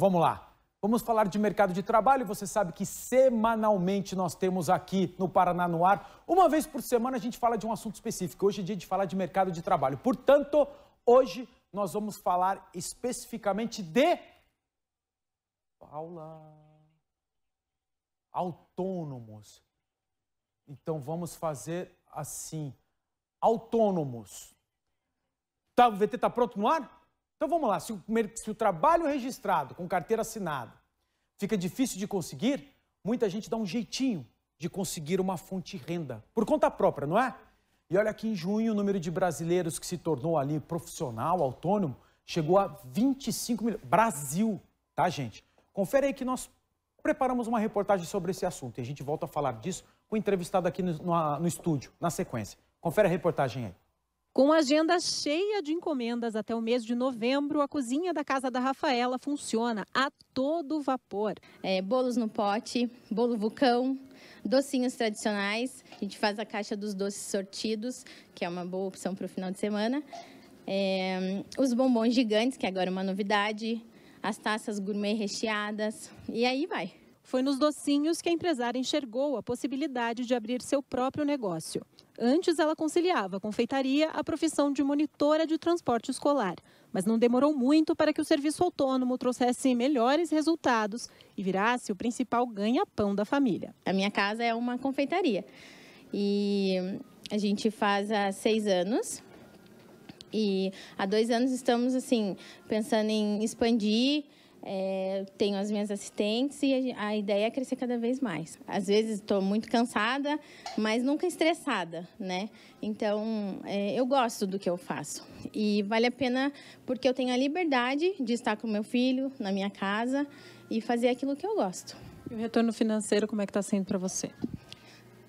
vamos lá. Vamos falar de mercado de trabalho. Você sabe que semanalmente nós temos aqui no Paraná no Ar, uma vez por semana a gente fala de um assunto específico. Hoje é dia de falar de mercado de trabalho. Portanto, hoje nós vamos falar especificamente de. Paula. Autônomos. Então vamos fazer assim. Autônomos. Tá, o VT tá pronto no ar? Então vamos lá, se o, se o trabalho registrado com carteira assinada fica difícil de conseguir, muita gente dá um jeitinho de conseguir uma fonte de renda por conta própria, não é? E olha que em junho o número de brasileiros que se tornou ali profissional, autônomo, chegou a 25 mil. Brasil, tá, gente? Confere aí que nós preparamos uma reportagem sobre esse assunto e a gente volta a falar disso com o entrevistado aqui no, no, no estúdio, na sequência. Confere a reportagem aí. Com agenda cheia de encomendas até o mês de novembro, a cozinha da Casa da Rafaela funciona a todo vapor. É, bolos no pote, bolo vulcão, docinhos tradicionais. A gente faz a caixa dos doces sortidos, que é uma boa opção para o final de semana. É, os bombons gigantes, que é agora é uma novidade. As taças gourmet recheadas. E aí vai. Foi nos docinhos que a empresária enxergou a possibilidade de abrir seu próprio negócio. Antes, ela conciliava a confeitaria a profissão de monitora de transporte escolar. Mas não demorou muito para que o serviço autônomo trouxesse melhores resultados e virasse o principal ganha-pão da família. A minha casa é uma confeitaria. E a gente faz há seis anos. E há dois anos estamos, assim, pensando em expandir é, tenho as minhas assistentes e a, a ideia é crescer cada vez mais. Às vezes estou muito cansada, mas nunca estressada, né? Então, é, eu gosto do que eu faço. E vale a pena porque eu tenho a liberdade de estar com meu filho, na minha casa e fazer aquilo que eu gosto. E o retorno financeiro, como é que está sendo para você?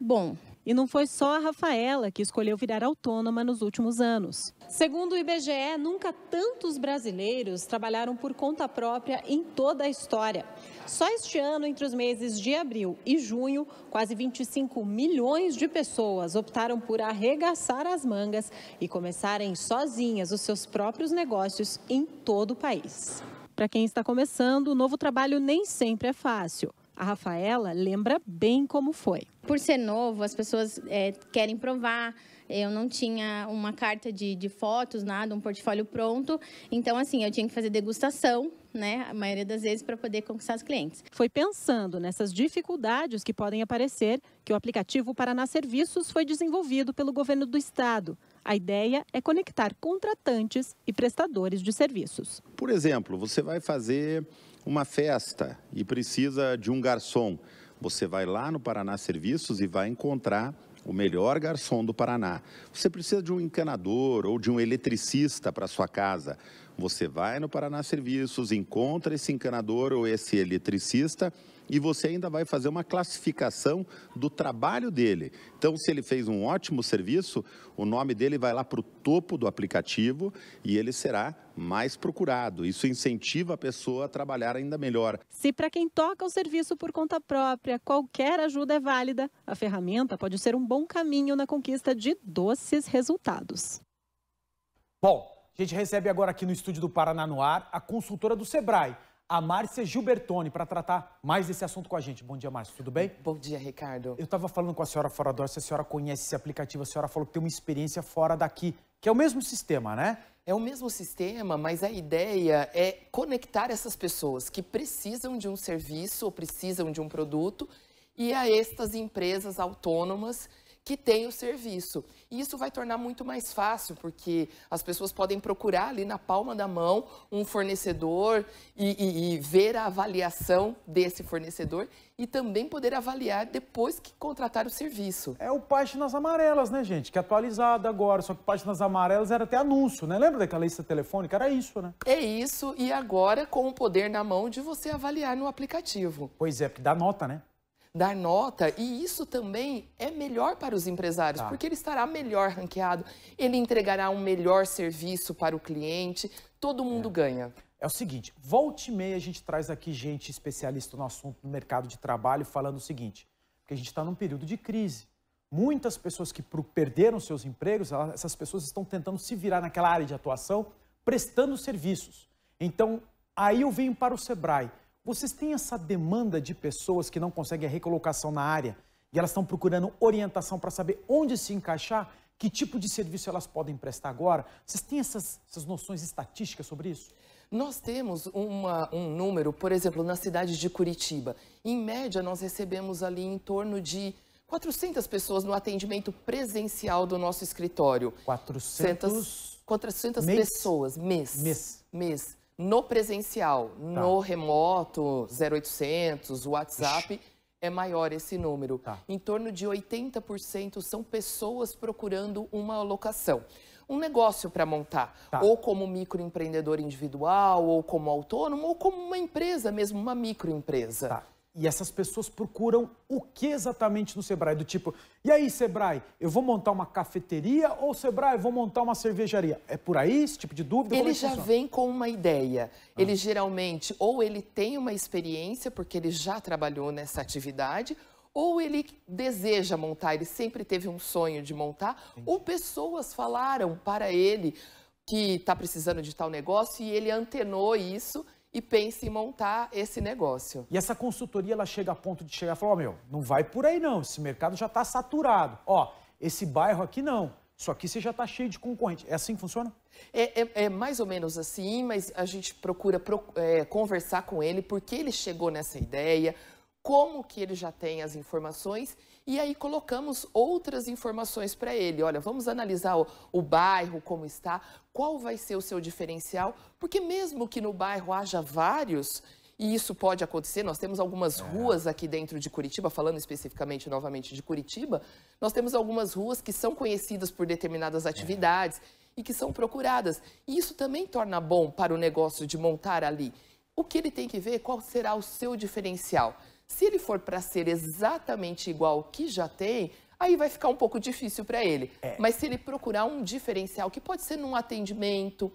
Bom, e não foi só a Rafaela que escolheu virar autônoma nos últimos anos. Segundo o IBGE, nunca tantos brasileiros trabalharam por conta própria em toda a história. Só este ano, entre os meses de abril e junho, quase 25 milhões de pessoas optaram por arregaçar as mangas e começarem sozinhas os seus próprios negócios em todo o país. Para quem está começando, o novo trabalho nem sempre é fácil. A Rafaela lembra bem como foi. Por ser novo, as pessoas é, querem provar. Eu não tinha uma carta de, de fotos, nada, um portfólio pronto. Então, assim, eu tinha que fazer degustação né, a maioria das vezes para poder conquistar os clientes. Foi pensando nessas dificuldades que podem aparecer que o aplicativo Paraná Serviços foi desenvolvido pelo governo do estado. A ideia é conectar contratantes e prestadores de serviços. Por exemplo, você vai fazer uma festa e precisa de um garçom. Você vai lá no Paraná Serviços e vai encontrar o melhor garçom do Paraná. Você precisa de um encanador ou de um eletricista para sua casa. Você vai no Paraná Serviços, encontra esse encanador ou esse eletricista e você ainda vai fazer uma classificação do trabalho dele. Então, se ele fez um ótimo serviço, o nome dele vai lá para o topo do aplicativo e ele será mais procurado. Isso incentiva a pessoa a trabalhar ainda melhor. Se para quem toca o serviço por conta própria, qualquer ajuda é válida, a ferramenta pode ser um bom caminho na conquista de doces resultados. Bom, a gente recebe agora aqui no estúdio do Paraná no Ar a consultora do Sebrae, a Márcia Gilbertoni, para tratar mais desse assunto com a gente. Bom dia, Márcia, tudo bem? Bom dia, Ricardo. Eu estava falando com a senhora fora do ar, se a senhora conhece esse aplicativo, a senhora falou que tem uma experiência fora daqui, que é o mesmo sistema, né? É o mesmo sistema, mas a ideia é conectar essas pessoas que precisam de um serviço ou precisam de um produto e a estas empresas autônomas que tem o serviço. E isso vai tornar muito mais fácil, porque as pessoas podem procurar ali na palma da mão um fornecedor e, e, e ver a avaliação desse fornecedor e também poder avaliar depois que contratar o serviço. É o Páginas Amarelas, né, gente? Que é atualizado agora, só que Páginas Amarelas era até anúncio, né? Lembra daquela lista telefônica? Era isso, né? É isso, e agora com o poder na mão de você avaliar no aplicativo. Pois é, porque dá nota, né? dar nota e isso também é melhor para os empresários, tá. porque ele estará melhor ranqueado, ele entregará um melhor serviço para o cliente, todo mundo é. ganha. É o seguinte, volte e meia a gente traz aqui gente especialista no assunto do mercado de trabalho falando o seguinte, porque a gente está num período de crise. Muitas pessoas que perderam seus empregos, essas pessoas estão tentando se virar naquela área de atuação, prestando serviços. Então, aí eu venho para o Sebrae. Vocês têm essa demanda de pessoas que não conseguem a recolocação na área e elas estão procurando orientação para saber onde se encaixar, que tipo de serviço elas podem prestar agora? Vocês têm essas, essas noções estatísticas sobre isso? Nós temos uma, um número, por exemplo, na cidade de Curitiba. Em média, nós recebemos ali em torno de 400 pessoas no atendimento presencial do nosso escritório. 400? 400 mês? pessoas, mês. Mês. Mês. No presencial, tá. no remoto, 0800, WhatsApp, Ixi. é maior esse número. Tá. Em torno de 80% são pessoas procurando uma locação. Um negócio para montar, tá. ou como microempreendedor individual, ou como autônomo, ou como uma empresa mesmo, uma microempresa. Tá. E essas pessoas procuram o que exatamente no Sebrae? Do tipo, e aí, Sebrae, eu vou montar uma cafeteria ou Sebrae, eu vou montar uma cervejaria? É por aí esse tipo de dúvida? É ele já funciona? vem com uma ideia. Ah. Ele geralmente, ou ele tem uma experiência, porque ele já trabalhou nessa atividade, ou ele deseja montar, ele sempre teve um sonho de montar, Entendi. ou pessoas falaram para ele que está precisando de tal negócio e ele antenou isso e pense em montar esse negócio. E essa consultoria, ela chega a ponto de chegar e falar, ó, oh, meu, não vai por aí não, esse mercado já está saturado. Ó, esse bairro aqui não, só que você já está cheio de concorrente. É assim que funciona? É, é, é, mais ou menos assim, mas a gente procura pro, é, conversar com ele, porque ele chegou nessa ideia, como que ele já tem as informações e aí colocamos outras informações para ele. Olha, vamos analisar o, o bairro, como está, qual vai ser o seu diferencial, porque mesmo que no bairro haja vários, e isso pode acontecer. Nós temos algumas é. ruas aqui dentro de Curitiba, falando especificamente novamente de Curitiba, nós temos algumas ruas que são conhecidas por determinadas é. atividades e que são procuradas. E isso também torna bom para o negócio de montar ali. O que ele tem que ver qual será o seu diferencial. Se ele for para ser exatamente igual ao que já tem, aí vai ficar um pouco difícil para ele. É. Mas se ele procurar um diferencial, que pode ser num atendimento,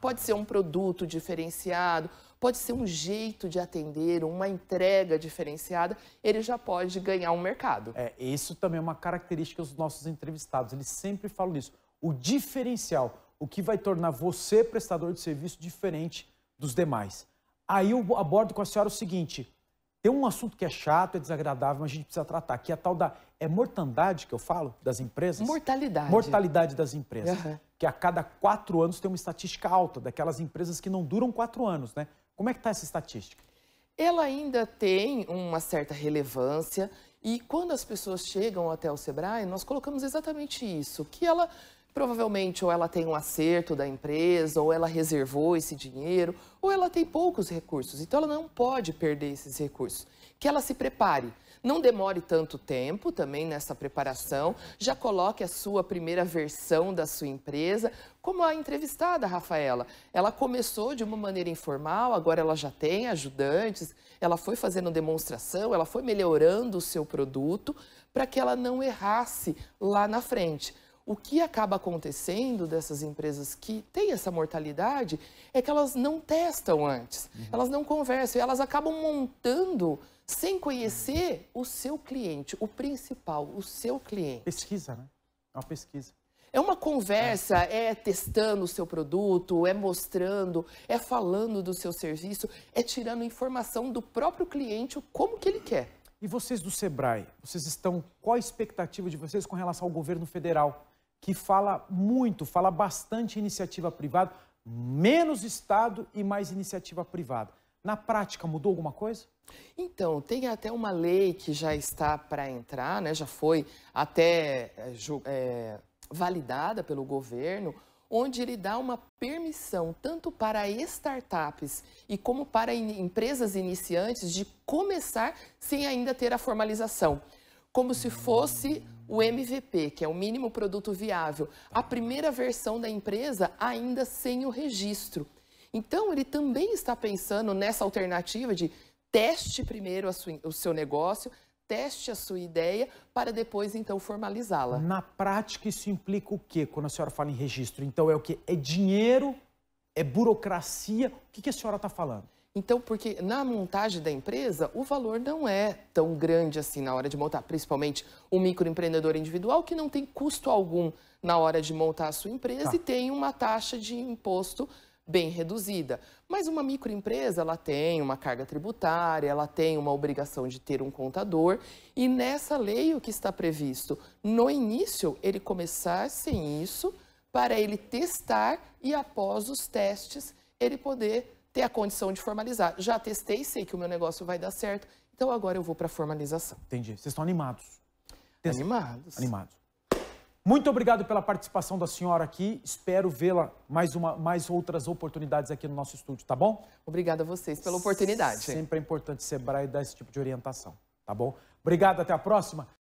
pode ser um produto diferenciado, pode ser um jeito de atender, uma entrega diferenciada, ele já pode ganhar um mercado. É, isso também é uma característica dos nossos entrevistados, eles sempre falam isso. O diferencial, o que vai tornar você prestador de serviço diferente dos demais. Aí eu abordo com a senhora o seguinte: tem um assunto que é chato, é desagradável, mas a gente precisa tratar, que é a tal da é mortandade que eu falo das empresas. Mortalidade. Mortalidade das empresas. Uhum. Que a cada quatro anos tem uma estatística alta, daquelas empresas que não duram quatro anos, né? Como é que está essa estatística? Ela ainda tem uma certa relevância e quando as pessoas chegam até o Sebrae, nós colocamos exatamente isso, que ela Provavelmente, ou ela tem um acerto da empresa, ou ela reservou esse dinheiro, ou ela tem poucos recursos. Então, ela não pode perder esses recursos. Que ela se prepare. Não demore tanto tempo também nessa preparação. Já coloque a sua primeira versão da sua empresa, como a entrevistada Rafaela. Ela começou de uma maneira informal, agora ela já tem ajudantes, ela foi fazendo demonstração, ela foi melhorando o seu produto para que ela não errasse lá na frente o que acaba acontecendo dessas empresas que têm essa mortalidade é que elas não testam antes, uhum. elas não conversam, elas acabam montando sem conhecer o seu cliente, o principal, o seu cliente. Pesquisa, né? É uma pesquisa. É uma conversa, é. é testando o seu produto, é mostrando, é falando do seu serviço, é tirando informação do próprio cliente, como que ele quer. E vocês do Sebrae, vocês estão qual a expectativa de vocês com relação ao governo federal? que fala muito, fala bastante iniciativa privada, menos Estado e mais iniciativa privada. Na prática, mudou alguma coisa? Então, tem até uma lei que já está para entrar, né? já foi até é, é, validada pelo governo, onde ele dá uma permissão tanto para startups e como para in empresas iniciantes de começar sem ainda ter a formalização, como se fosse o MVP, que é o mínimo produto viável, a primeira versão da empresa ainda sem o registro. Então, ele também está pensando nessa alternativa de teste primeiro sua, o seu negócio, teste a sua ideia para depois, então, formalizá-la. Na prática, isso implica o quê quando a senhora fala em registro? Então, é o quê? É dinheiro? É burocracia? O que a senhora está falando? Então, porque na montagem da empresa, o valor não é tão grande assim na hora de montar, principalmente o microempreendedor individual, que não tem custo algum na hora de montar a sua empresa tá. e tem uma taxa de imposto bem reduzida. Mas uma microempresa, ela tem uma carga tributária, ela tem uma obrigação de ter um contador, e nessa lei o que está previsto? No início, ele começar sem isso, para ele testar e após os testes, ele poder ter a condição de formalizar. Já testei, sei que o meu negócio vai dar certo, então agora eu vou para formalização. Entendi. Vocês estão animados. Animados. Animados. Muito obrigado pela participação da senhora aqui. Espero vê-la mais uma, mais outras oportunidades aqui no nosso estúdio, tá bom? Obrigada a vocês pela oportunidade. Sempre é importante Sebrae dar esse tipo de orientação, tá bom? Obrigado, até a próxima.